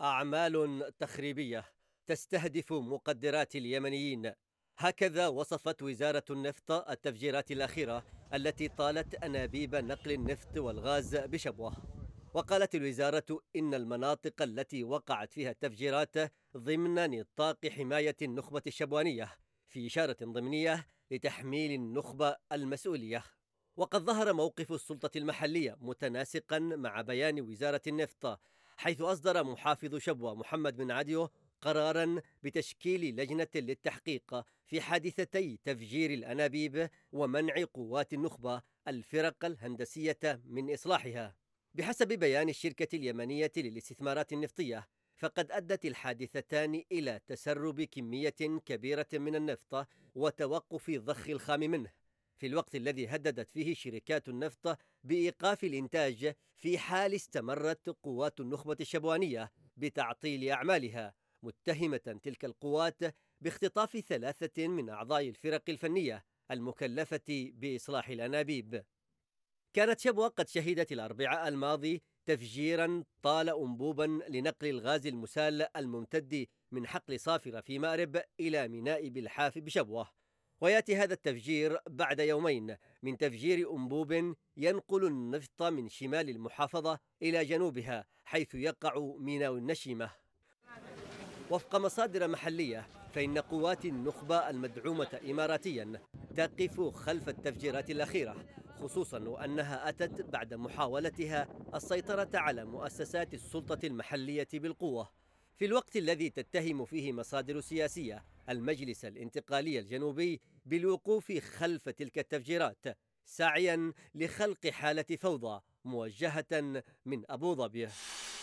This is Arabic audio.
أعمال تخريبية تستهدف مقدرات اليمنيين هكذا وصفت وزارة النفط التفجيرات الأخيرة التي طالت أنابيب نقل النفط والغاز بشبوة وقالت الوزارة إن المناطق التي وقعت فيها التفجيرات ضمن نطاق حماية النخبة الشبوانية في إشارة ضمنية لتحميل النخبة المسؤولية وقد ظهر موقف السلطة المحلية متناسقا مع بيان وزارة النفط حيث أصدر محافظ شبوة محمد بن عديو قرارا بتشكيل لجنة للتحقيق في حادثتي تفجير الأنابيب ومنع قوات النخبة الفرق الهندسية من إصلاحها بحسب بيان الشركة اليمنية للاستثمارات النفطية فقد أدت الحادثتان إلى تسرب كمية كبيرة من النفط وتوقف ضخ الخام منه في الوقت الذي هددت فيه شركات النفط بايقاف الانتاج في حال استمرت قوات النخبه الشبوانيه بتعطيل اعمالها متهمه تلك القوات باختطاف ثلاثه من اعضاء الفرق الفنيه المكلفه باصلاح الانابيب كانت شبوه قد شهدت الاربعاء الماضي تفجيرا طال انبوبا لنقل الغاز المسال الممتد من حقل صافره في مارب الى ميناء بالحاف بشبوه وياتي هذا التفجير بعد يومين من تفجير انبوب ينقل النفط من شمال المحافظه الى جنوبها حيث يقع ميناء النشيمه. وفق مصادر محليه فان قوات النخبه المدعومه اماراتيا تقف خلف التفجيرات الاخيره خصوصا وانها اتت بعد محاولتها السيطره على مؤسسات السلطه المحليه بالقوه في الوقت الذي تتهم فيه مصادر سياسية المجلس الانتقالي الجنوبي بالوقوف خلف تلك التفجيرات سعيا لخلق حالة فوضى موجهة من أبوظبي